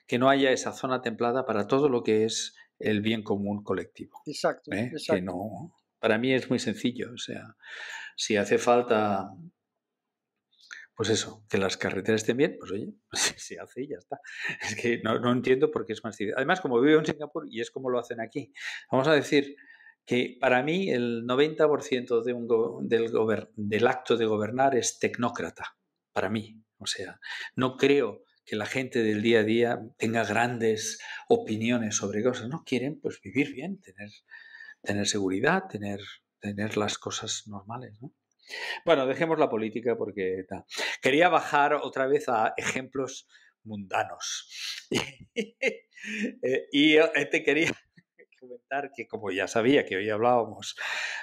que no haya esa zona templada para todo lo que es el bien común colectivo. ¿eh? Exacto, no, para mí es muy sencillo, o sea, si hace falta, pues eso, que las carreteras estén bien, pues oye, se hace y ya está. Es que no, entiendo por qué es más difícil. Además, como vivo en Singapur y es como lo hacen aquí, vamos a decir que para mí el 90% de un del, del acto de gobernar es tecnócrata, para mí. O sea, no creo que la gente del día a día tenga grandes opiniones sobre cosas. No quieren pues vivir bien, tener, tener seguridad, tener, tener las cosas normales. Bueno, dejemos la política porque quería bajar otra vez a ejemplos mundanos. y eh, eh, te quería comentar que como ya sabía que hoy hablábamos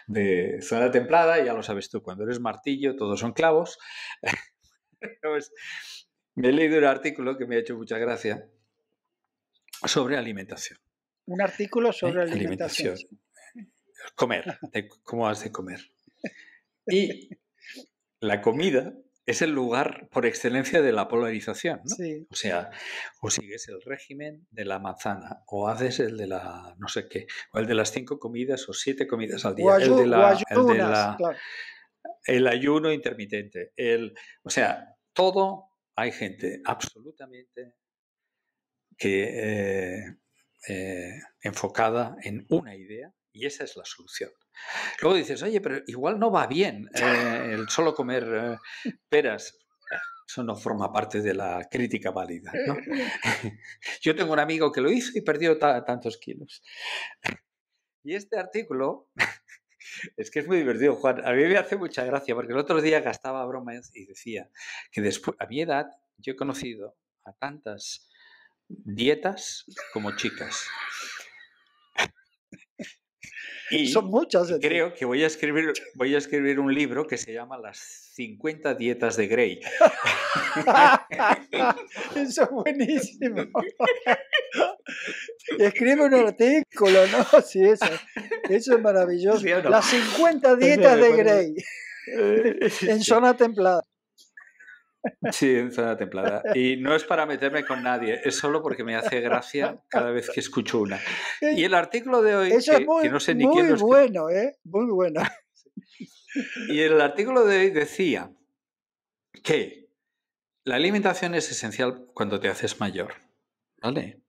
de zona templada, ya lo sabes tú, cuando eres martillo todos son clavos. Pues, me he leído un artículo que me ha hecho mucha gracia sobre alimentación. Un artículo ¿Eh? sobre alimentación. Comer, cómo has de comer. Y la comida es el lugar por excelencia de la polarización. O sea, o sigues el régimen de la manzana, o haces el de la no sé qué, o el de las cinco comidas o siete comidas al día, el de la, el, ayuno intermitente, el, o sea, todo hay gente absolutamente eh, eh, enfocada en una idea y esa es la solución. Luego dices, oye, pero igual no va bien eh, el solo comer peras. Ah, eso no forma parte de la crítica válida. Yo tengo un amigo que lo hizo y perdió tantos kilos. Y este artículo es que es muy divertido, Juan. A mí me hace mucha gracia porque el otro día gastaba bromas y decía que después, a mi edad, yo he conocido a tantas dietas como chicas. Y Son muchas. Eh, creo que voy a, escribir, voy a escribir un libro que se llama Las 50 dietas de Grey. Eso es buenísimo. Escribe un artículo, ¿no? Sí, eso, es maravilloso. Las 50 dietas de Grey eh, en zona templada. Sí, en zona templada. Y no es para meterme con nadie, es solo porque me hace gracia cada vez que escucho una. Eh, y el artículo de hoy, es muy, no sé ni bueno, ¿eh? Muy bueno. Y el artículo de hoy decía que la alimentación es esencial cuando te haces mayor. ¿Vale?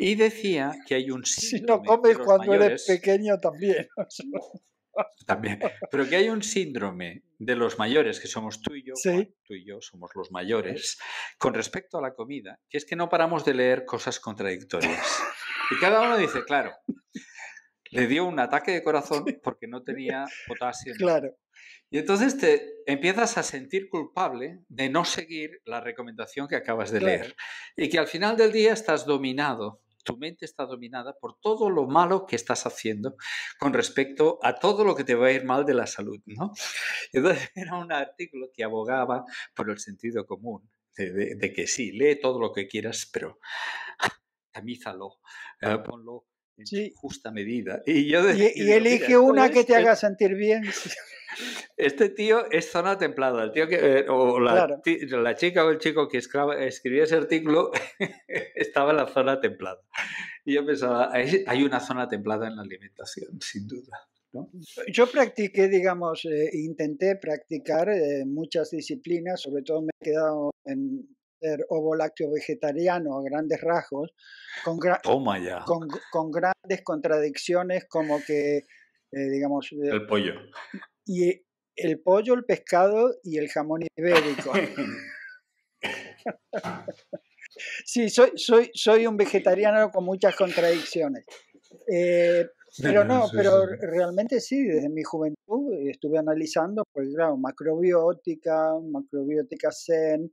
Y decía que hay un síndrome. Si no comes cuando eres pequeño también. también. Pero que hay un síndrome de los mayores, que somos tú y yo, tú y yo somos los mayores, con respecto a la comida, que es que no paramos de leer cosas contradictorias. Y cada uno dice, claro, le dio un ataque de corazón porque no tenía potasio. Claro. Y entonces te empiezas a sentir culpable de no seguir la recomendación que acabas de leer. Y que al final del día estás dominado tu mente está dominada por todo lo malo que estás haciendo con respecto a todo lo que te va a ir mal de la salud, ¿no? Entonces era un artículo que abogaba por el sentido común, de, que sí, lee todo lo que quieras, pero camízalo, eh, ponlo en justa medida. Y, yo y, elige una que te haga sentir bien. Este tío es zona templada, el tío que, eh, o la, chica o el chico que escribió escribía ese artículo estaba en la zona templada. Y yo pensaba, hay una zona templada en la alimentación, sin duda. Yo practiqué, digamos, eh, intenté practicar eh, muchas disciplinas, sobre todo me he quedado en ovo lácteo vegetariano a grandes rasgos, con, grandes contradicciones como que, eh, digamos... Eh, el pollo. Y el pollo, el pescado y el jamón ibérico. sí, soy, soy, soy un vegetariano con muchas contradicciones. Eh, pero no, pero realmente sí, desde mi juventud estuve analizando, pues claro, macrobiótica, macrobiótica zen,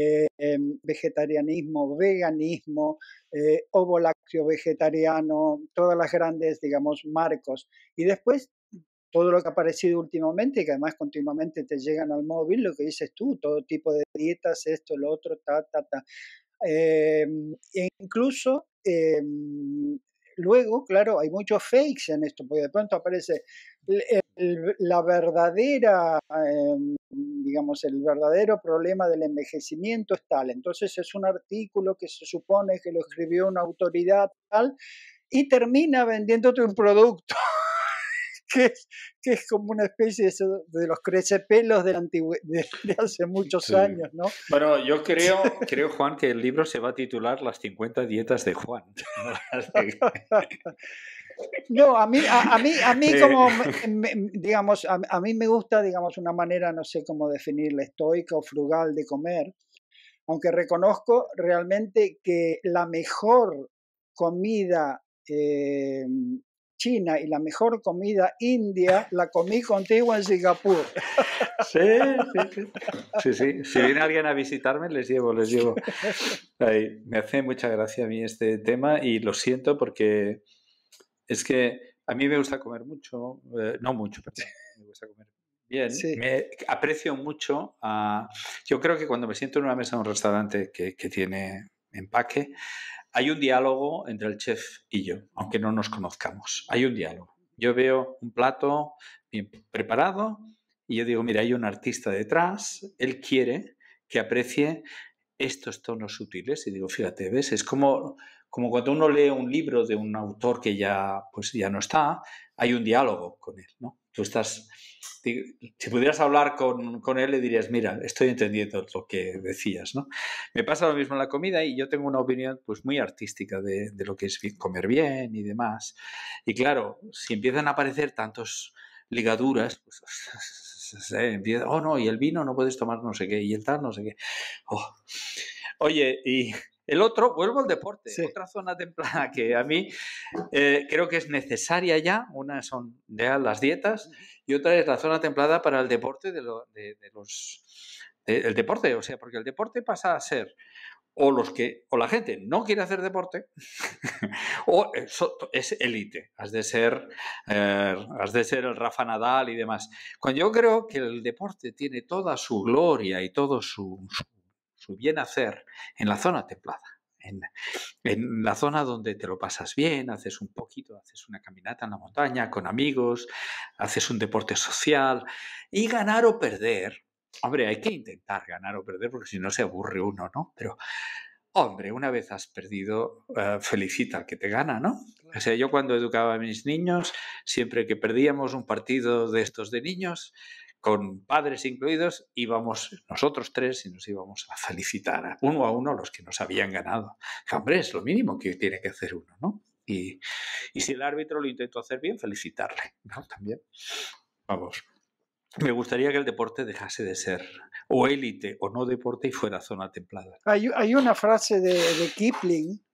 eh, em, vegetarianismo, veganismo, eh, ovo lácteo vegetariano, todas las grandes, digamos, marcos. Y después todo lo que ha aparecido últimamente, que además continuamente te llegan al móvil, lo que dices tú, todo tipo de dietas, esto, lo otro, ta, ta, ta. Em, e incluso em, luego, claro, hay muchos fakes en esto, porque de pronto aparece la verdadera digamos, el verdadero problema del envejecimiento es tal. Entonces es un artículo que se supone que lo escribió una autoridad tal y termina vendiéndote un producto. Que es, que es, como una especie de, los crecepelos de, de, hace muchos años, ¿no? Bueno, yo creo, creo, Juan, que el libro se va a titular Las 50 dietas de Juan. No, a mí, a, mí, a mí como, me, digamos, a, mí me gusta, digamos, una manera, no sé cómo definirla, estoica o frugal de comer, aunque reconozco realmente que la mejor comida eh, china y la mejor comida india la comí contigo en Singapur. Sí, sí, sí. Si viene alguien a visitarme, les llevo, les llevo. me hace mucha gracia a mí este tema y lo siento porque es que a mí me gusta comer mucho, eh, no mucho, pero me gusta comer bien. Me aprecio mucho Yo creo que cuando me siento en una mesa en un restaurante que, que tiene empaque, hay un diálogo entre el chef y yo, aunque no nos conozcamos. Hay un diálogo. Yo veo un plato bien preparado y yo digo, mira, hay un artista detrás, él quiere que aprecie estos tonos sutiles. Y digo, fíjate, ¿ves? Es como como cuando uno lee un libro de un autor que ya, pues ya no está, hay un diálogo con él, ¿no? Tú estás, si pudieras hablar con, con, él, le dirías, mira, estoy entendiendo lo que decías, ¿no? Me pasa lo mismo en la comida y yo tengo una opinión pues muy artística de, de lo que es comer bien y demás. Y claro, si empiezan a aparecer tantos ligaduras, pues empieza, oh no, y el vino no puedes tomar no sé qué, y el tal no sé qué. Oh. Oye, y el otro, vuelvo al deporte, otra zona templada que a mí eh, creo que es necesaria ya, una son ya las dietas y otra es la zona templada para el deporte de, los... el deporte, o sea, porque el deporte pasa a ser o los que o la gente no quiere hacer deporte o es élite has de ser eh, has de ser el Rafa Nadal y demás cuando yo creo que el deporte tiene toda su gloria y todo su bien hacer en la zona templada. En, la zona donde te lo pasas bien, haces un poquito, haces una caminata en la montaña con amigos, haces un deporte social y ganar o perder. Hombre, hay que intentar ganar o perder porque si no se aburre uno, ¿no? Pero, hombre, una vez has perdido, eh, felicita al que te gana, ¿no? O sea, yo cuando educaba a mis niños, siempre que perdíamos un partido de estos de niños, con padres incluidos, íbamos nosotros tres y nos íbamos a felicitar uno a uno los que nos habían ganado. Hombre, es lo mínimo que tiene que hacer uno, ¿no? Y, si el árbitro lo intentó hacer bien, felicitarle, ¿no? También. Vamos. Me gustaría que el deporte dejase de ser o élite o no deporte y fuera zona templada. Hay, una frase de Kipling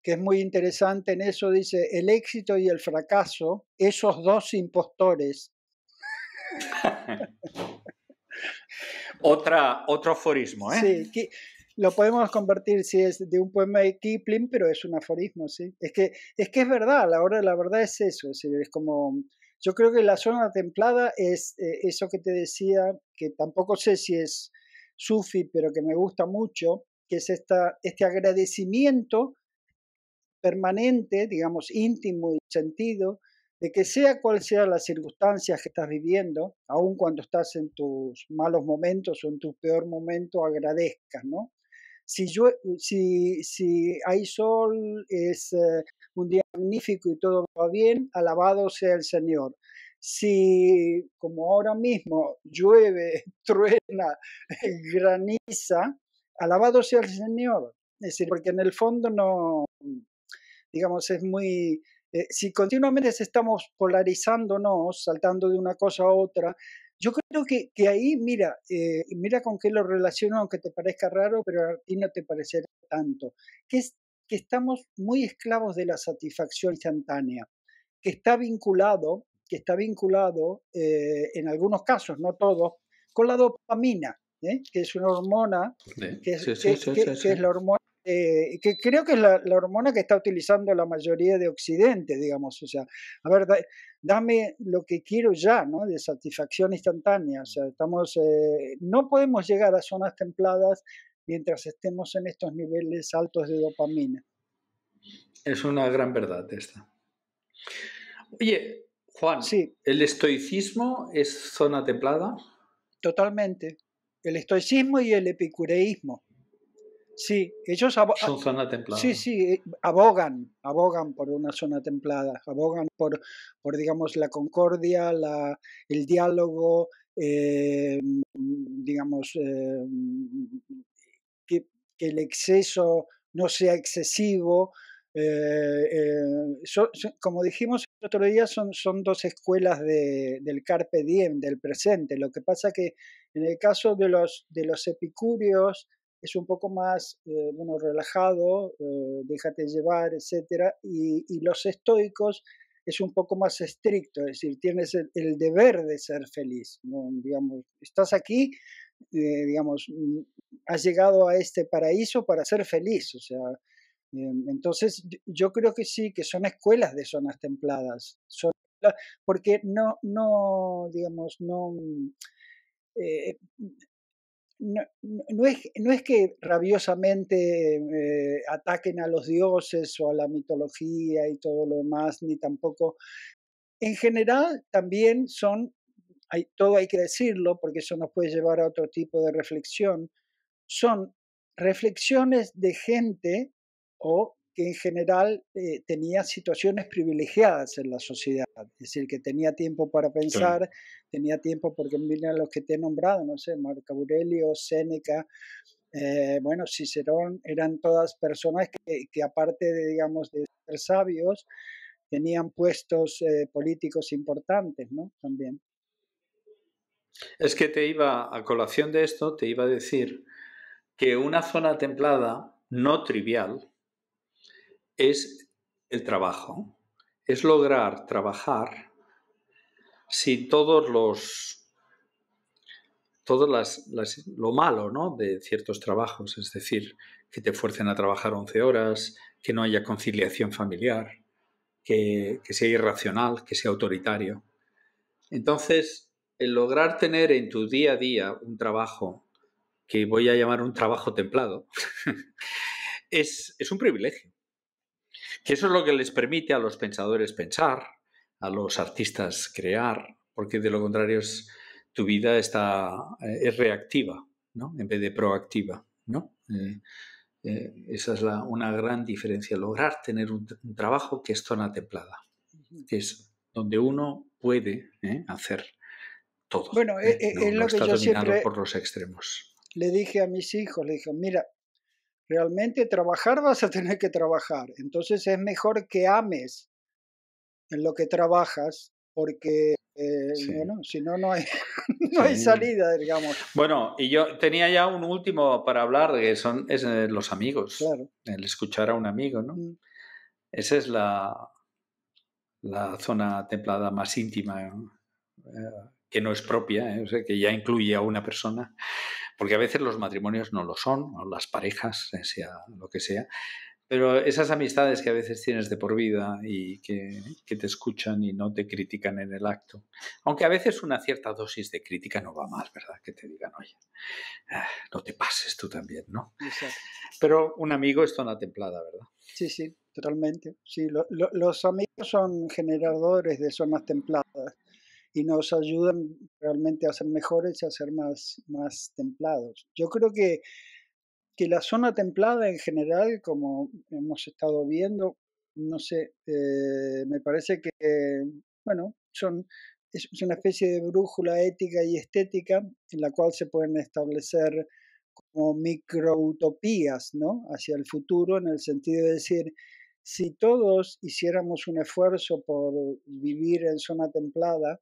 que es muy interesante en eso, dice, el éxito y el fracaso, esos dos impostores Otra, otro aforismo, ¿eh? Sí, lo podemos convertir si es de un poema de Kipling, pero es un aforismo, sí. Es que es, que es verdad, la, hora, la verdad es eso, es, como... Yo creo que la zona templada es eh, eso que te decía, que tampoco sé si es sufi, pero que me gusta mucho, que es esta, este agradecimiento permanente, digamos, íntimo y sentido, de que sea cual sea las circunstancias que estás viviendo, aun cuando estás en tus malos momentos o en tu peor momento, agradezca, ¿no? Si, yo, si, hay sol, es eh, un día magnífico y todo va bien, alabado sea el Señor. Si, como ahora mismo, llueve, truena, graniza, alabado sea el Señor. Es decir, porque en el fondo no, digamos, es muy, eh, si continuamente estamos polarizándonos, saltando de una cosa a otra, yo creo que, ahí, mira, eh, mira con qué lo relaciono, aunque te parezca raro, pero a ti no te parecerá tanto, que es que estamos muy esclavos de la satisfacción instantánea, que está vinculado, que está vinculado eh, en algunos casos, no todos, con la dopamina, que es una hormona, que, es la hormona eh, que creo que es la, hormona que está utilizando la mayoría de Occidente, digamos, o sea, a ver, dame lo que quiero ya, ¿no? De satisfacción instantánea, o sea, estamos, eh, no podemos llegar a zonas templadas mientras estemos en estos niveles altos de dopamina. Es una gran verdad esta. Oye, Juan, sí. ¿el estoicismo es zona templada? Totalmente. El estoicismo y el epicureísmo. Sí, ellos ah, eh, abogan, abogan por una zona templada, abogan por, por digamos, la concordia, el diálogo, eh, digamos, eh, que, el exceso no sea excesivo. como dijimos el otro día, son, dos escuelas del carpe diem, del presente. Lo que pasa que en el caso de los, de los epicúreos, es un poco más eh, bueno, relajado, eh, déjate llevar, etc. Y, los estoicos es un poco más estricto, es decir, tienes el, deber de ser feliz, digamos, estás aquí, eh, digamos, mm, has llegado a este paraíso para ser feliz, o sea, entonces yo creo que sí, que son escuelas de zonas templadas, porque no, no, digamos, no... Mm, no, no, es, no, es, que rabiosamente eh, ataquen a los dioses o a la mitología y todo lo demás, ni tampoco. En general, también son, hay, todo hay que decirlo, porque eso nos puede llevar a otro tipo de reflexión, son reflexiones de gente o que en general eh, tenía situaciones privilegiadas en la sociedad, es decir, que tenía tiempo para pensar, tenía tiempo, porque miren los que te he nombrado, no sé, Marco Aurelio, Séneca, eh, bueno, Cicerón, eran todas personas que, aparte de, digamos, de ser sabios, tenían puestos eh, políticos importantes, ¿no? También. Es que te iba, a colación de esto, te iba a decir que una zona templada no trivial, es el trabajo, es lograr trabajar si todos los todas las, las, lo malo ¿no? de ciertos trabajos, es decir, que te fuercen a trabajar 11 horas, que no haya conciliación familiar, que, que sea irracional, que sea autoritario. Entonces, el lograr tener en tu día a día un trabajo que voy a llamar un trabajo templado, es, es, un privilegio que eso es lo que les permite a los pensadores pensar, a los artistas crear, porque de lo contrario es, tu vida está, eh, es reactiva, ¿no? en vez de proactiva. ¿no? Eh, eh, esa es la, una gran diferencia, lograr tener un, trabajo que es zona templada, que es donde uno puede hacer todo. Bueno, es lo que yo siempre por los extremos. Le dije a mis hijos, le dije, mira, Realmente trabajar vas a tener que trabajar. Entonces es mejor que ames en lo que trabajas porque eh, bueno, si no, no hay, no hay salida, digamos. Bueno, y yo tenía ya un último para hablar, que son eh, los amigos. Claro. El escuchar a un amigo, ¿no? Mm. Esa es la, la zona templada más íntima, eh, que no es propia, o que ya incluye a una persona porque a veces los matrimonios no lo son, o las parejas, eh, sea lo que sea, pero esas amistades que a veces tienes de por vida y que, te escuchan y no te critican en el acto. Aunque a veces una cierta dosis de crítica no va mal, ¿verdad? Que te digan, oye, ah, no te pases tú también, ¿no? Exacto. Pero un amigo es zona templada, ¿verdad? Sí, sí, totalmente. Sí, los amigos son generadores de zonas templadas y nos ayudan realmente a ser mejores y a ser más, más templados. Yo creo que, que la zona templada en general, como hemos estado viendo, no sé, eh, me parece que, bueno, son, es una especie de brújula ética y estética en la cual se pueden establecer como microutopías, ¿no? Hacia el futuro, en el sentido de decir, si todos hiciéramos un esfuerzo por vivir en zona templada,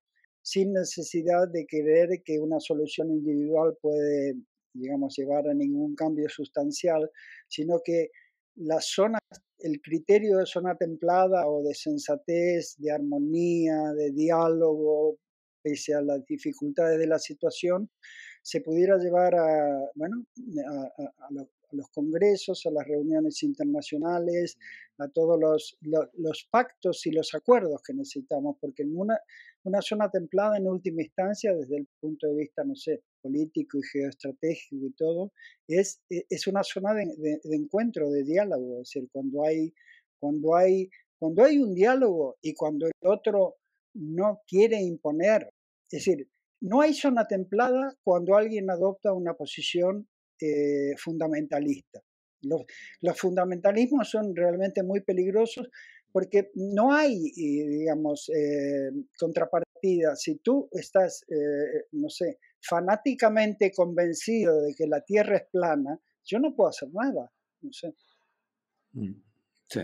sin necesidad de creer que una solución individual puede, digamos, llevar a ningún cambio sustancial, sino que las zonas, el criterio de zona templada o de sensatez, de armonía, de diálogo, pese a las dificultades de la situación, se pudiera llevar a, bueno, a, los, congresos, a las reuniones internacionales, mm. a todos los, los, los, pactos y los acuerdos que necesitamos, porque en una, una zona templada en última instancia desde el punto de vista, no sé, político y geoestratégico y todo, es, e, es una zona de, encuentro, de diálogo, es decir, cuando hay, cuando, hay, cuando hay un diálogo y cuando el otro no quiere imponer, es decir, no hay zona templada cuando alguien adopta una posición eh, fundamentalista. Los, los, fundamentalismos son realmente muy peligrosos porque no hay, eh, digamos, eh, contrapartida. Si tú estás, eh, no sé, fanáticamente convencido de que la Tierra es plana, yo no puedo hacer nada. No sé. Mm, sí.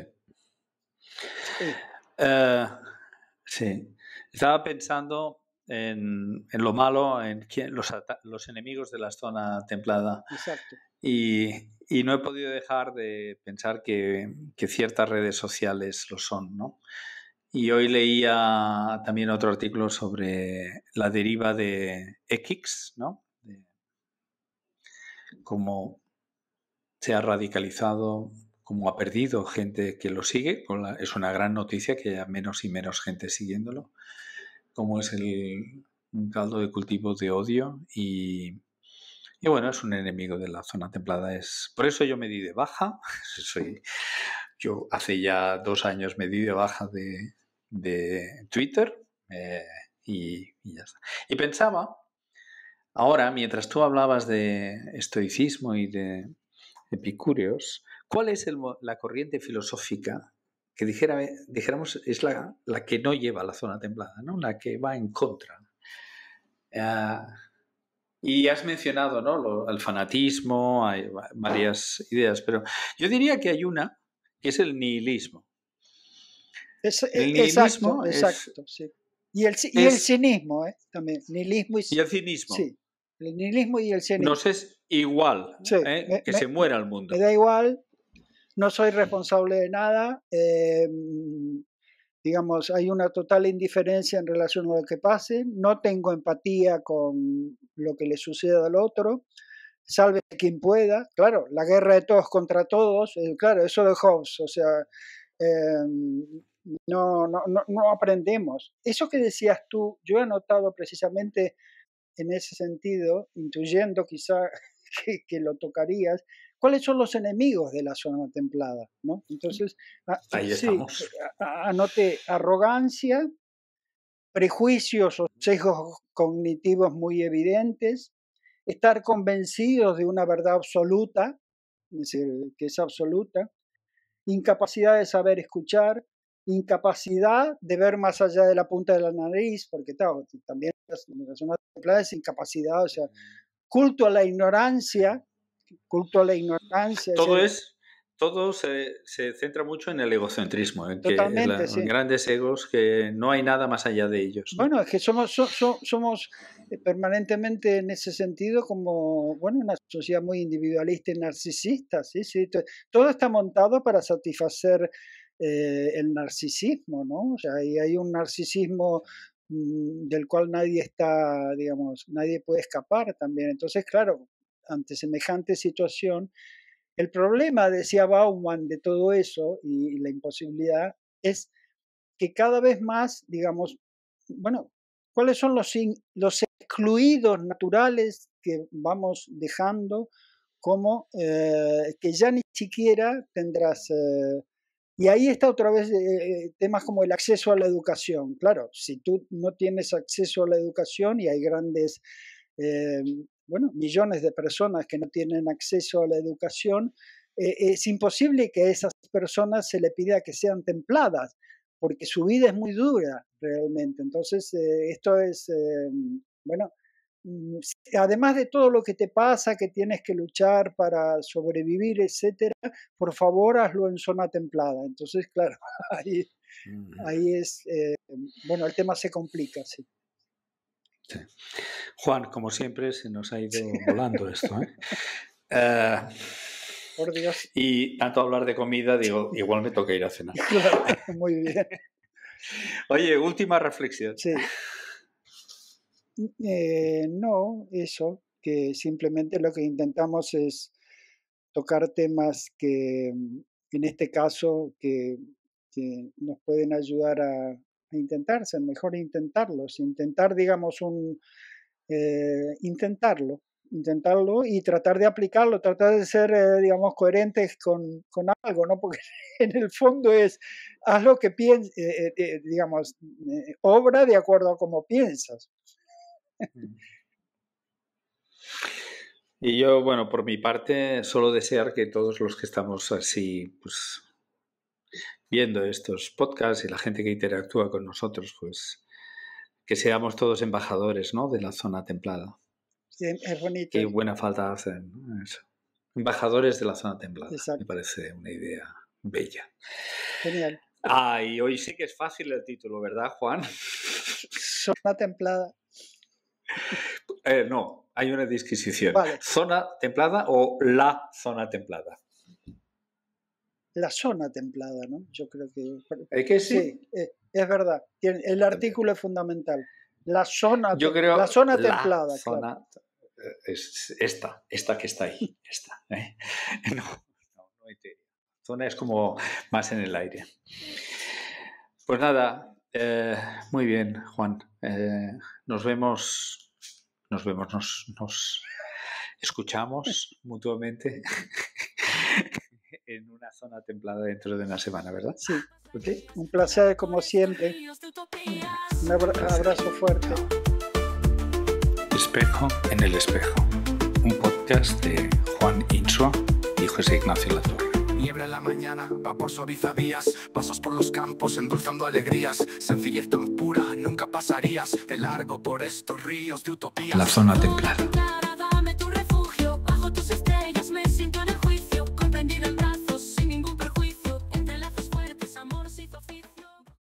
Sí. Estaba pensando en, lo malo, en los, los, enemigos de la zona templada. Exacto. Y, no he podido dejar de pensar que, ciertas redes sociales lo son, ¿no? Y hoy leía también otro artículo sobre la deriva de X, ¿no? cómo se ha radicalizado, cómo ha perdido gente que lo sigue. Es una gran noticia que haya menos y menos gente siguiéndolo. Cómo es el, un caldo de cultivo de odio y, y bueno, es un enemigo de la zona templada. Es... Por eso yo me di de baja. Soy... Yo hace ya dos años me di de baja de, Twitter eh, y, pensaba, ahora, mientras tú hablabas de estoicismo y de epicúreos, ¿cuál es la corriente filosófica que dijéramos es la, que no lleva a la zona templada, ¿no? la que va en contra? Ah, y has mencionado ¿no? el fanatismo, hay varias ideas, pero yo diría que hay una que es el nihilismo. E, el nihilismo exacto, sí. Y el, y el cinismo, ¿eh? también. Nihilismo y, el cinismo. Sí. El nihilismo y el cinismo. Nos es igual eh, que se muera el mundo. Me da igual, no soy responsable de nada, eh, digamos, hay una total indiferencia en relación a lo que pase, no tengo empatía con lo que le suceda al otro, salve quien pueda, claro, la guerra de todos contra todos, eh, claro, eso de Hobbes, o sea, em, no, no, no, aprendemos. Eso que decías tú, yo he notado precisamente en ese sentido, intuyendo quizá que lo tocarías, cuáles son los enemigos de la zona templada. ¿no? Entonces, ah, anote arrogancia, prejuicios o sesgos cognitivos muy evidentes, estar convencidos de una verdad absoluta, es decir, que es absoluta, incapacidad de saber escuchar, incapacidad de ver más allá de la punta de la nariz, porque también la zona templada es incapacidad, o sea, culto a la ignorancia, culto a la ignorancia. Todo es todo se, se, centra mucho en el egocentrismo, en, que grandes egos que no hay nada más allá de ellos. Bueno, es que somos, somos eh, permanentemente en ese sentido como bueno, una sociedad muy individualista y narcisista. ¿sí? sí todo está montado para satisfacer eh, el narcisismo, ¿no? O sea, y hay un narcisismo mm, del cual nadie está, digamos, nadie puede escapar también. Entonces, claro, ante semejante situación. El problema, decía Bauman, de todo eso y, la imposibilidad es que cada vez más, digamos, bueno, ¿cuáles son los, los excluidos naturales que vamos dejando? Como eh, que ya ni siquiera tendrás... Eh, y ahí está otra vez eh, temas como el acceso a la educación. Claro, si tú no tienes acceso a la educación y hay grandes eh, bueno, millones de personas que no tienen acceso a la educación, eh, es imposible que a esas personas se le pida que sean templadas, porque su vida es muy dura realmente. Entonces, eh, esto es, em, bueno, mm, además de todo lo que te pasa, que tienes que luchar para sobrevivir, etcétera, por favor hazlo en zona templada. Entonces, claro, ahí, ahí es, eh, bueno, el tema se complica, sí. Juan, como siempre, se nos ha ido volando esto. ¿eh? Eh, Por Dios. Y tanto hablar de comida, digo, igual me toca ir a cenar. muy bien. Oye, última reflexión. Sí. Eh, no, eso, que simplemente lo que intentamos es tocar temas que, en este caso, que nos pueden ayudar a, Intentarse, mejor intentarlo, intentar, digamos, un, eh, intentarlo, intentarlo y tratar de aplicarlo, tratar de ser, eh, digamos, coherentes con, con, algo, ¿no? Porque en el fondo es, haz lo que piensas, eh, digamos, obra de acuerdo a cómo piensas. Y yo, bueno, por mi parte, solo desear que todos los que estamos así, pues viendo estos podcasts y la gente que interactúa con nosotros, pues que seamos todos embajadores ¿no? de la zona templada. Sí, es bonito. Qué buena falta hacen eso. Embajadores de la zona templada. Me parece una idea bella. Genial. Ah, y hoy sí que es fácil el título, ¿verdad, Juan? Zona templada. Eh, no, hay una disquisición. Zona templada o la zona templada la zona templada, ¿no? Yo creo que... Es que sí. Eh, es, verdad. El artículo es fundamental. La zona, Yo creo la zona templada. Eh, es esta, esta que está ahí. Esta. ¿eh? No, Zona es como más en el aire. Pues nada, eh, muy bien, Juan. nos vemos, nos vemos, nos, nos escuchamos mutuamente en una zona templada dentro de una semana, ¿verdad? Sí. ¿Okay? Un placer como siempre. Un abrazo fuerte. Espejo en el espejo. Un podcast de Juan Insua y José Ignacio Latorre. Niebla en la mañana, vapor suaviza vías, pasos por los campos endulzando alegrías, sencillez tan pura, nunca pasarías de largo por estos ríos de utopía. La zona templada.